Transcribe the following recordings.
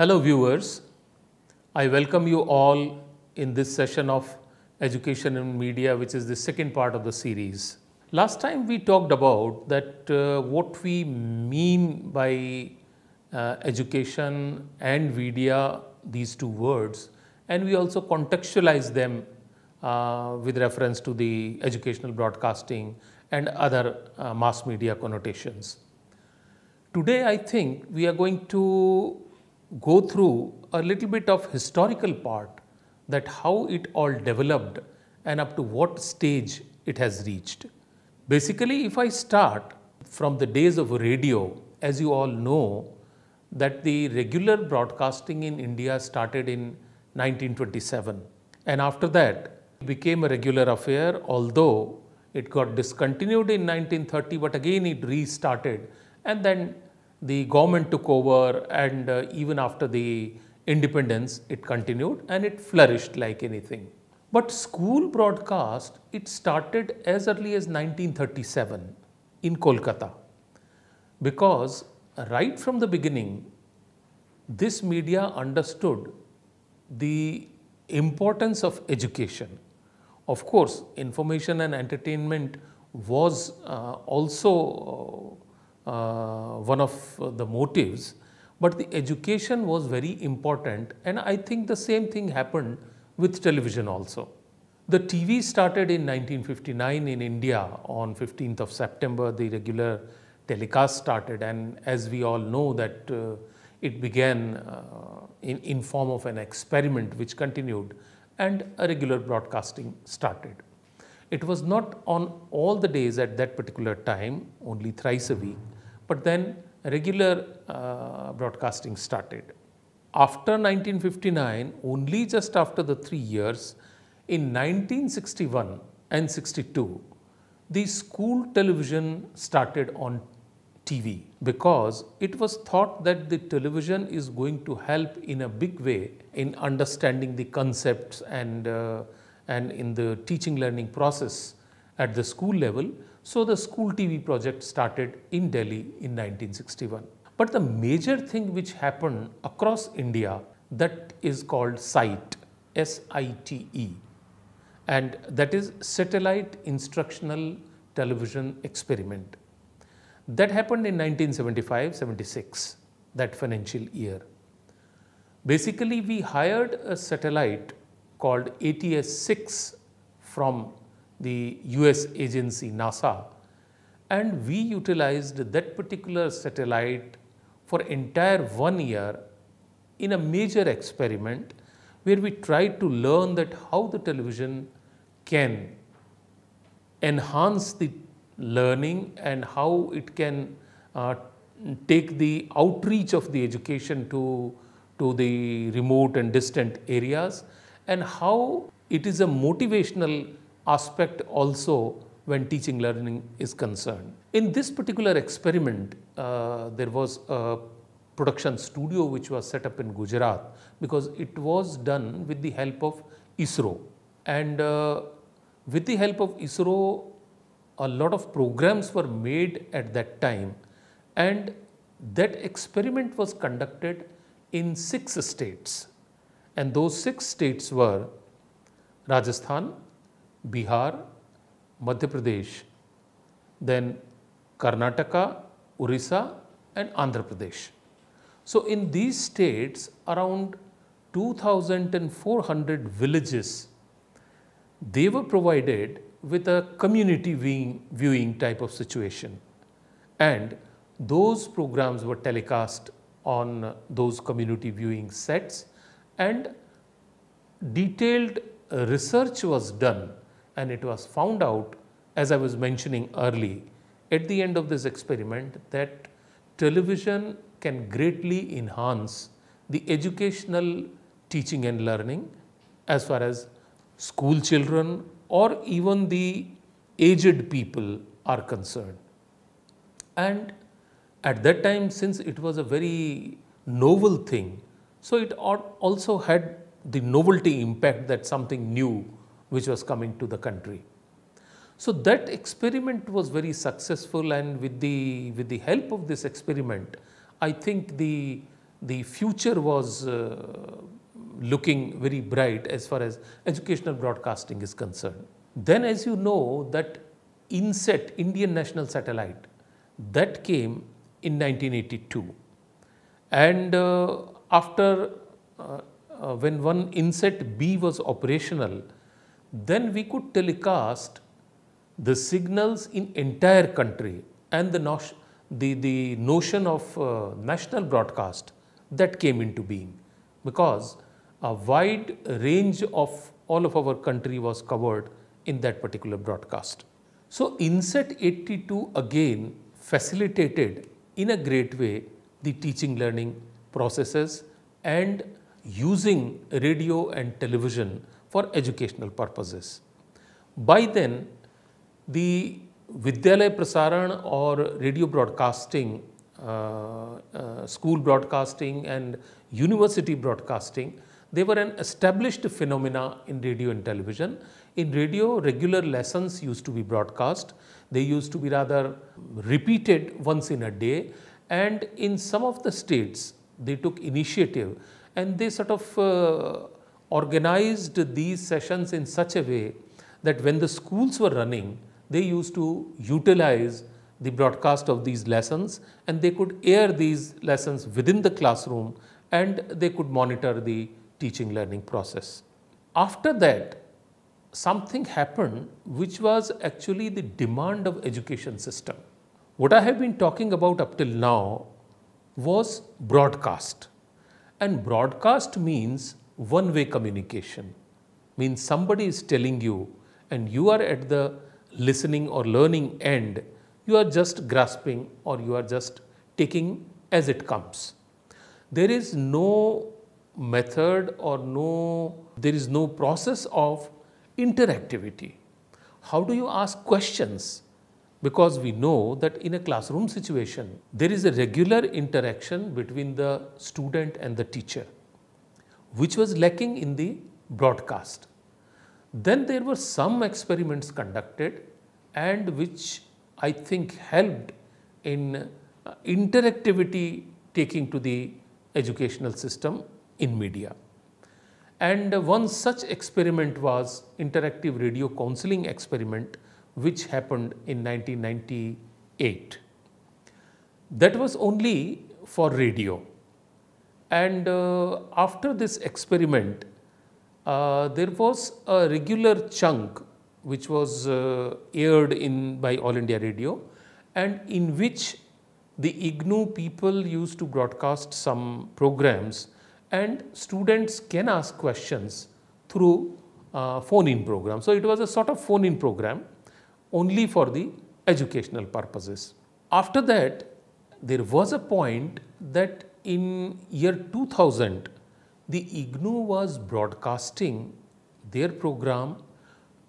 Hello viewers, I welcome you all in this session of Education and Media which is the second part of the series. Last time we talked about that uh, what we mean by uh, education and media, these two words and we also contextualize them uh, with reference to the educational broadcasting and other uh, mass media connotations. Today I think we are going to go through a little bit of historical part that how it all developed and up to what stage it has reached. Basically, if I start from the days of radio, as you all know, that the regular broadcasting in India started in 1927. And after that, it became a regular affair, although it got discontinued in 1930, but again it restarted. And then the government took over and uh, even after the independence it continued and it flourished like anything. But school broadcast, it started as early as 1937 in Kolkata because right from the beginning, this media understood the importance of education. Of course, information and entertainment was uh, also uh, uh, one of uh, the motives. But the education was very important and I think the same thing happened with television also. The TV started in 1959 in India on 15th of September, the regular telecast started and as we all know that uh, it began uh, in, in form of an experiment which continued and a regular broadcasting started. It was not on all the days at that particular time, only thrice a week but then regular uh, broadcasting started. After 1959, only just after the three years, in 1961 and 62, the school television started on TV because it was thought that the television is going to help in a big way in understanding the concepts and, uh, and in the teaching learning process at the school level so the school TV project started in Delhi in 1961. But the major thing which happened across India that is called SITE, S-I-T-E and that is Satellite Instructional Television Experiment. That happened in 1975-76, that financial year. Basically, we hired a satellite called ATS-6 from the US agency NASA and we utilized that particular satellite for entire one year in a major experiment where we tried to learn that how the television can enhance the learning and how it can uh, take the outreach of the education to, to the remote and distant areas and how it is a motivational aspect also when teaching learning is concerned. In this particular experiment, uh, there was a production studio which was set up in Gujarat because it was done with the help of ISRO. And uh, with the help of ISRO, a lot of programs were made at that time. And that experiment was conducted in six states. And those six states were Rajasthan, Bihar, Madhya Pradesh, then Karnataka, Orissa and Andhra Pradesh. So in these states around 2400 villages they were provided with a community viewing, viewing type of situation and those programs were telecast on those community viewing sets and detailed research was done and it was found out, as I was mentioning early, at the end of this experiment that television can greatly enhance the educational teaching and learning as far as school children or even the aged people are concerned. And at that time, since it was a very novel thing, so it also had the novelty impact that something new which was coming to the country. So that experiment was very successful and with the, with the help of this experiment, I think the, the future was uh, looking very bright as far as educational broadcasting is concerned. Then as you know that INSET, Indian National Satellite, that came in 1982. And uh, after uh, uh, when one INSET B was operational, then we could telecast the signals in entire country and the, no the, the notion of uh, national broadcast that came into being because a wide range of all of our country was covered in that particular broadcast. So INSET 82 again facilitated in a great way the teaching learning processes and using radio and television for educational purposes. By then, the Vidyalaya Prasaran or radio broadcasting, uh, uh, school broadcasting and university broadcasting, they were an established phenomena in radio and television. In radio, regular lessons used to be broadcast. They used to be rather repeated once in a day. And in some of the states, they took initiative and they sort of uh, organized these sessions in such a way that when the schools were running, they used to utilize the broadcast of these lessons and they could air these lessons within the classroom and they could monitor the teaching learning process. After that, something happened which was actually the demand of education system. What I have been talking about up till now was broadcast. And broadcast means one way communication means somebody is telling you and you are at the listening or learning end, you are just grasping or you are just taking as it comes. There is no method or no, there is no process of interactivity. How do you ask questions? Because we know that in a classroom situation, there is a regular interaction between the student and the teacher which was lacking in the broadcast. Then there were some experiments conducted and which I think helped in uh, interactivity taking to the educational system in media. And one such experiment was interactive radio counseling experiment which happened in 1998. That was only for radio and uh, after this experiment, uh, there was a regular chunk which was uh, aired in by All India Radio and in which the IGNU people used to broadcast some programs and students can ask questions through uh, phone-in program. So it was a sort of phone-in program only for the educational purposes. After that, there was a point that in year 2000, the IGNU was broadcasting their program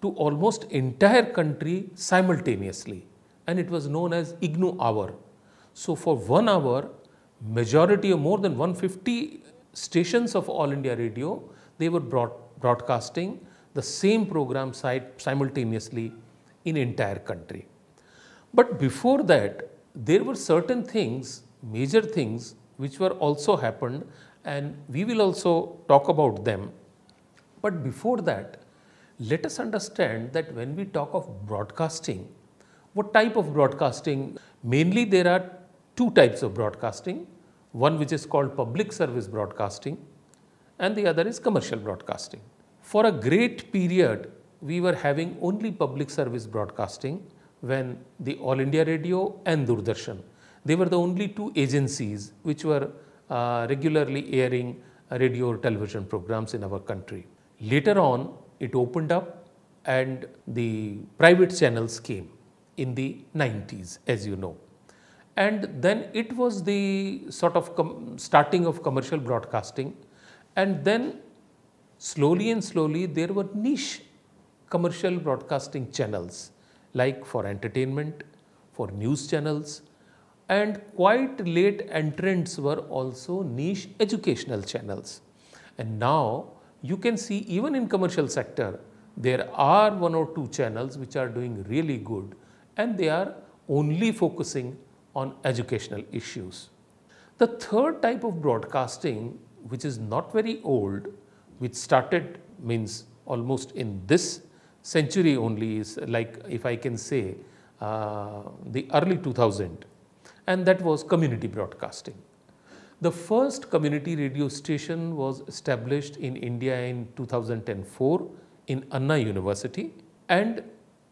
to almost entire country simultaneously and it was known as IGNU hour. So for one hour, majority of more than 150 stations of All India Radio, they were broad broadcasting the same program site simultaneously in entire country. But before that, there were certain things, major things which were also happened and we will also talk about them. But before that, let us understand that when we talk of broadcasting, what type of broadcasting? Mainly there are two types of broadcasting, one which is called public service broadcasting and the other is commercial broadcasting. For a great period, we were having only public service broadcasting when the All India Radio and Doordarshan they were the only two agencies which were uh, regularly airing radio or television programs in our country. Later on, it opened up and the private channels came in the 90s, as you know. And then it was the sort of starting of commercial broadcasting. And then slowly and slowly, there were niche commercial broadcasting channels like for entertainment, for news channels, and quite late entrants were also niche educational channels. And now you can see even in commercial sector, there are one or two channels which are doing really good and they are only focusing on educational issues. The third type of broadcasting which is not very old, which started means almost in this century only is like if I can say uh, the early 2000 and that was community broadcasting. The first community radio station was established in India in 2004 in Anna University and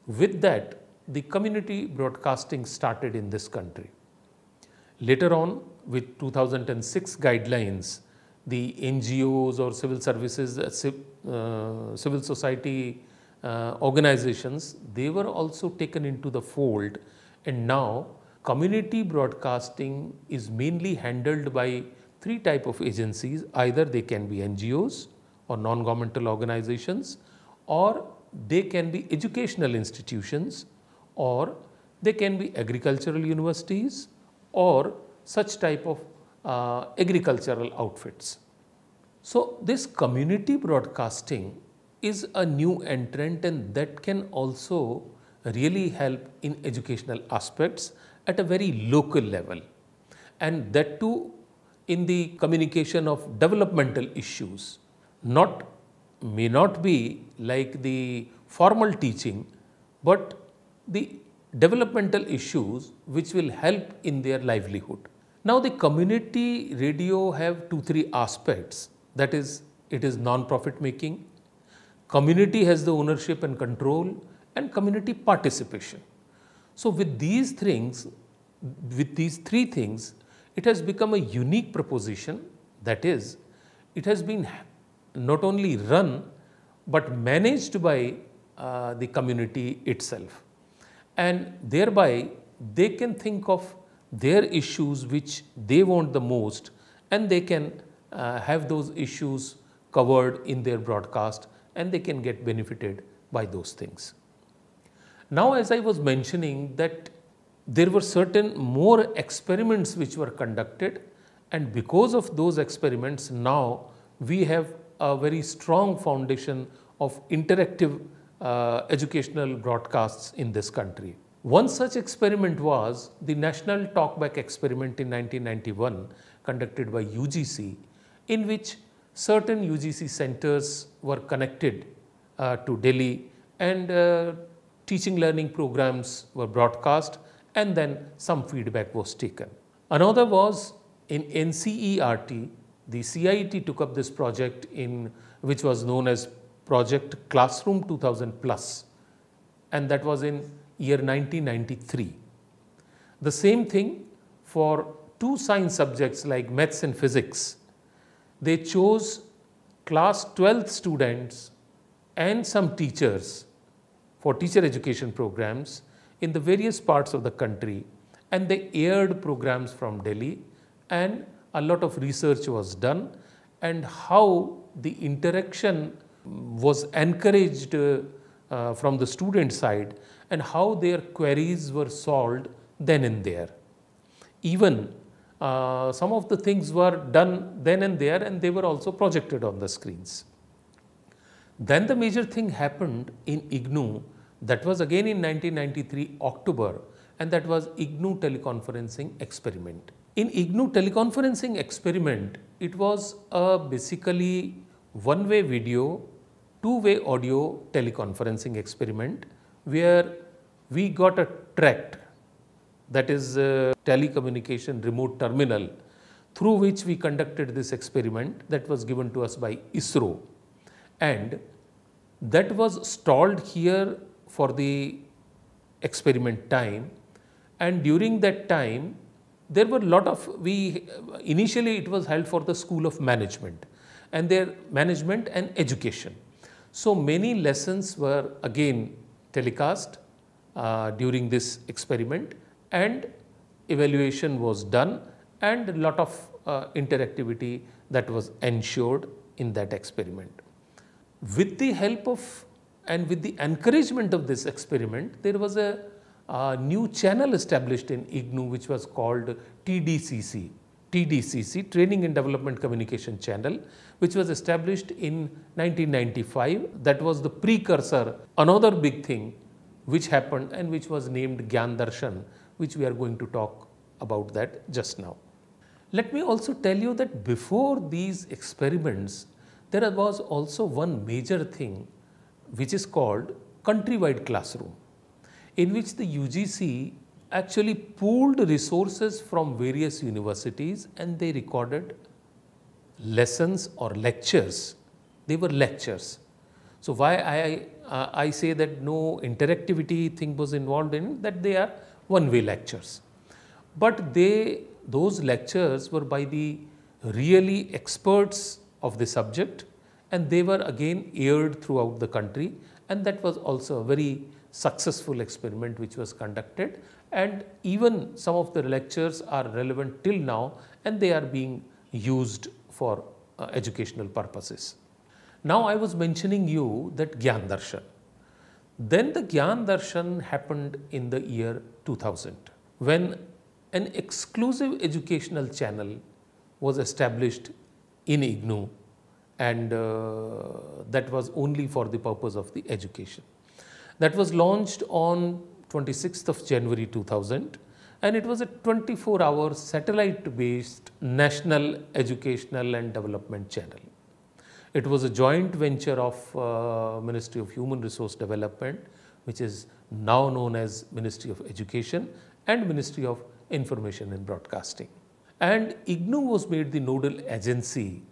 with that the community broadcasting started in this country. Later on with 2006 guidelines the NGOs or civil services, uh, uh, civil society uh, organizations, they were also taken into the fold and now Community broadcasting is mainly handled by three type of agencies. Either they can be NGOs or non-governmental organizations or they can be educational institutions or they can be agricultural universities or such type of uh, agricultural outfits. So this community broadcasting is a new entrant and that can also really help in educational aspects at a very local level and that too in the communication of developmental issues not may not be like the formal teaching but the developmental issues which will help in their livelihood now the community radio have two three aspects that is it is non profit making community has the ownership and control and community participation so with these things with these three things, it has become a unique proposition. That is, it has been not only run, but managed by uh, the community itself. And thereby, they can think of their issues which they want the most, and they can uh, have those issues covered in their broadcast, and they can get benefited by those things. Now, as I was mentioning that there were certain more experiments which were conducted and because of those experiments now we have a very strong foundation of interactive uh, educational broadcasts in this country. One such experiment was the National Talkback Experiment in 1991 conducted by UGC in which certain UGC centers were connected uh, to Delhi and uh, teaching learning programs were broadcast and then some feedback was taken. Another was in NCERT, the CIET took up this project in which was known as Project Classroom 2000 Plus and that was in year 1993. The same thing for two science subjects like maths and physics. They chose class 12 students and some teachers for teacher education programs in the various parts of the country and they aired programs from Delhi and a lot of research was done and how the interaction was encouraged uh, uh, from the student side and how their queries were solved then and there. Even uh, some of the things were done then and there and they were also projected on the screens. Then the major thing happened in IGNU that was again in 1993 October and that was IGNU teleconferencing experiment. In IGNU teleconferencing experiment, it was a basically one-way video, two-way audio teleconferencing experiment where we got a tract that is uh, telecommunication remote terminal through which we conducted this experiment that was given to us by ISRO and that was stalled here for the experiment time and during that time there were lot of we initially it was held for the school of management and their management and education so many lessons were again telecast uh, during this experiment and evaluation was done and a lot of uh, interactivity that was ensured in that experiment. With the help of and with the encouragement of this experiment, there was a, a new channel established in IGNU which was called TDCC, TDCC, Training and Development Communication Channel, which was established in 1995. That was the precursor, another big thing which happened and which was named Gyan Darshan, which we are going to talk about that just now. Let me also tell you that before these experiments, there was also one major thing which is called countrywide classroom in which the UGC actually pooled resources from various universities and they recorded lessons or lectures. They were lectures. So why I, uh, I say that no interactivity thing was involved in that they are one-way lectures. But they, those lectures were by the really experts of the subject and they were again aired throughout the country and that was also a very successful experiment which was conducted and even some of the lectures are relevant till now and they are being used for uh, educational purposes. Now I was mentioning you that Gyan Darshan. Then the Gyan Darshan happened in the year 2000 when an exclusive educational channel was established in IGNU and uh, that was only for the purpose of the education. That was launched on 26th of January 2000 and it was a 24 hour satellite based national educational and development channel. It was a joint venture of uh, Ministry of Human Resource Development which is now known as Ministry of Education and Ministry of Information and Broadcasting. And IGNU was made the nodal agency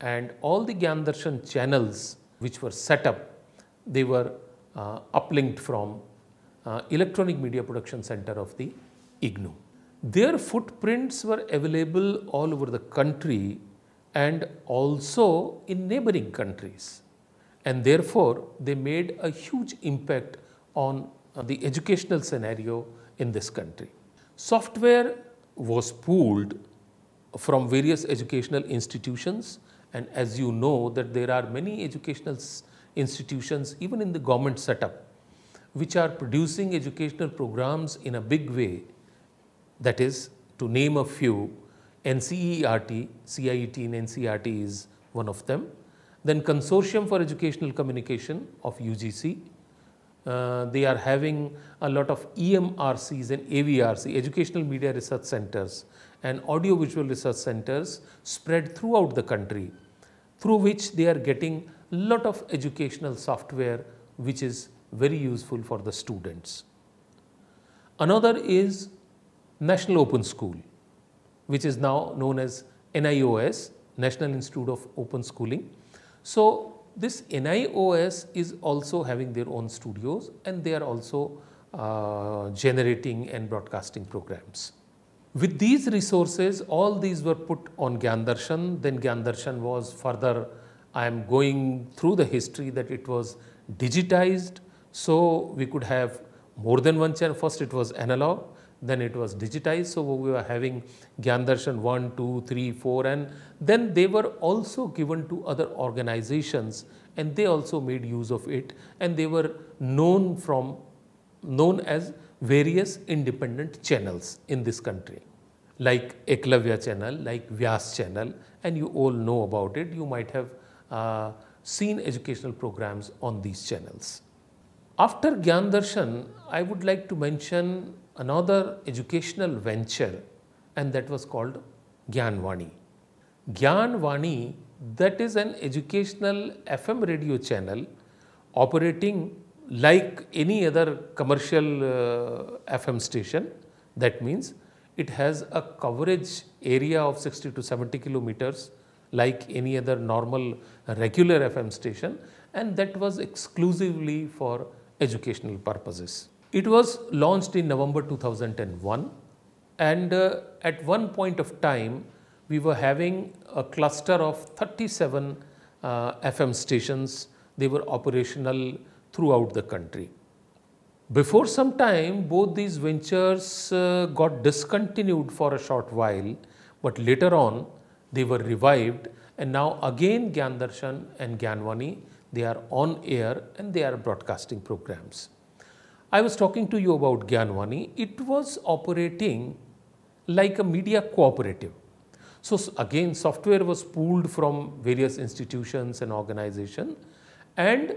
and all the Gandharshan channels which were set up, they were uh, uplinked from uh, Electronic Media Production Center of the IGNU. Their footprints were available all over the country and also in neighboring countries. And therefore, they made a huge impact on uh, the educational scenario in this country. Software was pooled from various educational institutions and as you know that there are many educational institutions, even in the government setup, which are producing educational programs in a big way. That is, to name a few, NCERT, CIET and NCERT is one of them. Then Consortium for Educational Communication of UGC, uh, they are having a lot of EMRCs and AVRC, Educational Media Research Centers and Audiovisual Research Centers spread throughout the country through which they are getting lot of educational software which is very useful for the students. Another is National Open School which is now known as NIOS, National Institute of Open Schooling. So this NIOS is also having their own studios and they are also uh, generating and broadcasting programs. With these resources, all these were put on Gyandarshan. Then Gyandarshan was further, I am going through the history that it was digitized. So we could have more than one channel. First it was analog, then it was digitized. So we were having Gyan Darshan 1, 2, 3, 4 and then they were also given to other organizations and they also made use of it and they were known from known as various independent channels in this country like Eklavya channel, like Vyas channel and you all know about it. You might have uh, seen educational programs on these channels. After Gyan Darshan, I would like to mention another educational venture and that was called Gyanvani. Gyanvani that is an educational FM radio channel operating like any other commercial uh, FM station. That means it has a coverage area of 60 to 70 kilometers like any other normal regular FM station and that was exclusively for educational purposes. It was launched in November 2001 and uh, at one point of time we were having a cluster of 37 uh, FM stations. They were operational throughout the country. Before some time, both these ventures uh, got discontinued for a short while, but later on they were revived and now again Darshan and Gyanwani, they are on air and they are broadcasting programs. I was talking to you about Gyanwani. It was operating like a media cooperative. So again, software was pooled from various institutions and organizations. And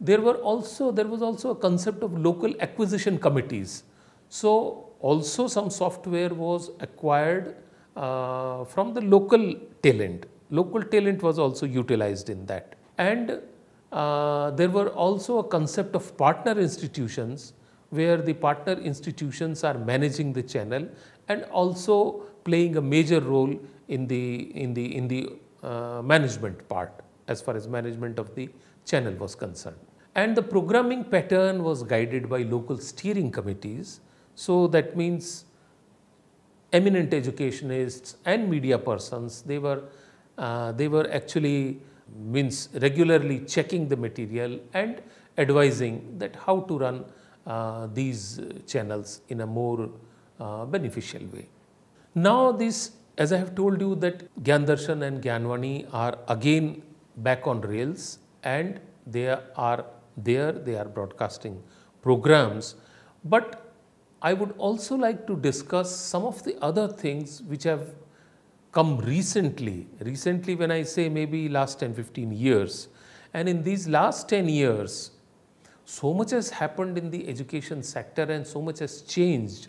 there were also, there was also a concept of local acquisition committees. So also some software was acquired uh, from the local talent. Local talent was also utilized in that. And uh, there were also a concept of partner institutions where the partner institutions are managing the channel and also playing a major role in the, in the, in the uh, management part as far as management of the channel was concerned. And the programming pattern was guided by local steering committees. So that means eminent educationists and media persons, they were, uh, they were actually means regularly checking the material and advising that how to run uh, these uh, channels in a more uh, beneficial way. Now this, as I have told you that Gyandarshan and Gyanvani are again back on rails and they are there, they are broadcasting programs. But I would also like to discuss some of the other things which have come recently, recently when I say maybe last 10, 15 years, and in these last 10 years, so much has happened in the education sector and so much has changed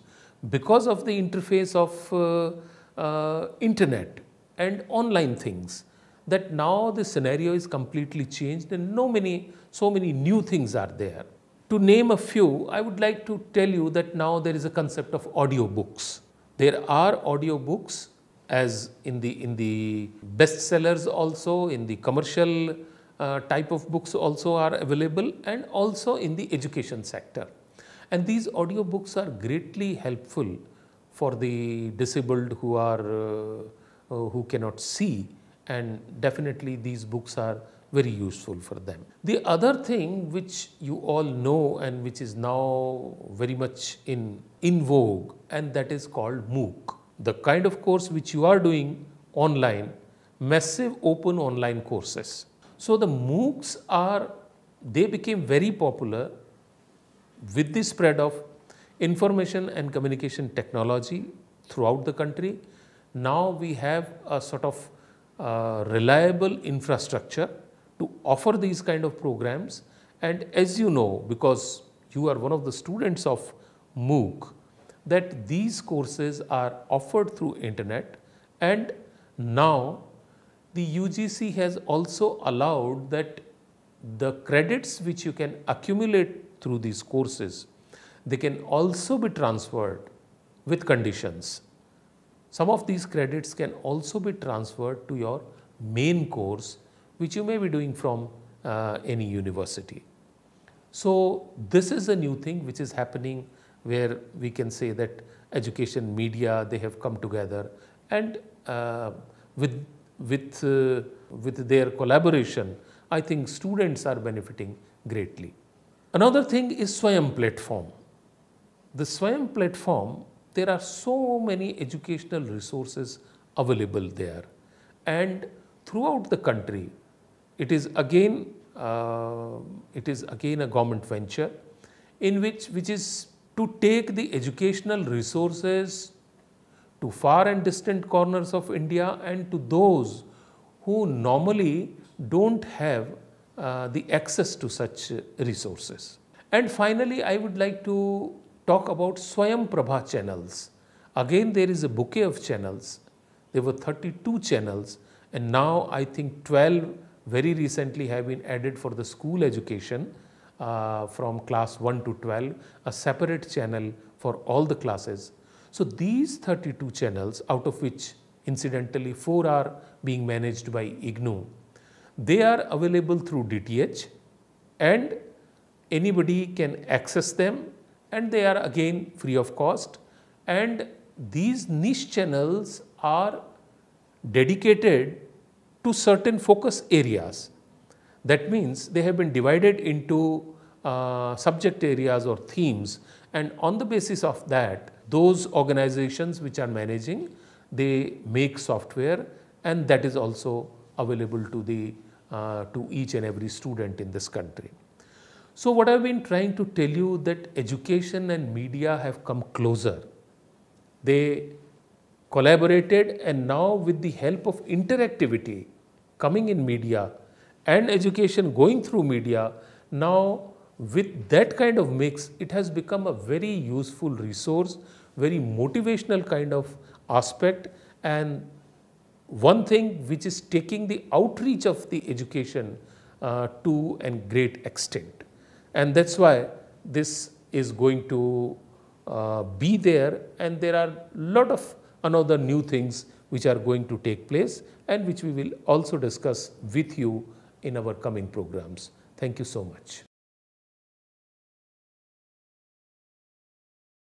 because of the interface of uh, uh, internet and online things that now the scenario is completely changed and no many, so many new things are there. To name a few, I would like to tell you that now there is a concept of audio books. There are audio books as in the in the bestsellers also in the commercial uh, type of books also are available and also in the education sector and these audiobooks are greatly helpful for the disabled who are uh, uh who cannot see and definitely these books are very useful for them. The other thing which you all know and which is now very much in, in vogue and that is called MOOC the kind of course which you are doing online, massive open online courses. So the MOOCs are, they became very popular with the spread of information and communication technology throughout the country. Now we have a sort of uh, reliable infrastructure to offer these kind of programs. And as you know, because you are one of the students of MOOC, that these courses are offered through internet and now the UGC has also allowed that the credits which you can accumulate through these courses, they can also be transferred with conditions. Some of these credits can also be transferred to your main course which you may be doing from uh, any university. So this is a new thing which is happening where we can say that education, media, they have come together and uh, with, with, uh, with their collaboration, I think students are benefiting greatly. Another thing is Swayam platform. The Swayam platform, there are so many educational resources available there. And throughout the country, it is again, uh, it is again a government venture in which, which is to take the educational resources to far and distant corners of India and to those who normally don't have uh, the access to such resources. And finally, I would like to talk about Swayam Prabha channels. Again, there is a bouquet of channels. There were 32 channels and now I think 12 very recently have been added for the school education uh, from class 1 to 12, a separate channel for all the classes. So these 32 channels, out of which incidentally 4 are being managed by IGNU, they are available through DTH and anybody can access them and they are again free of cost and these niche channels are dedicated to certain focus areas. That means they have been divided into uh, subject areas or themes and on the basis of that those organizations which are managing they make software and that is also available to the uh, to each and every student in this country. So what I've been trying to tell you that education and media have come closer. They collaborated and now with the help of interactivity coming in media, and education going through media, now with that kind of mix, it has become a very useful resource, very motivational kind of aspect. And one thing which is taking the outreach of the education uh, to a great extent. And that's why this is going to uh, be there and there are lot of another new things which are going to take place and which we will also discuss with you in our coming programs. Thank you so much.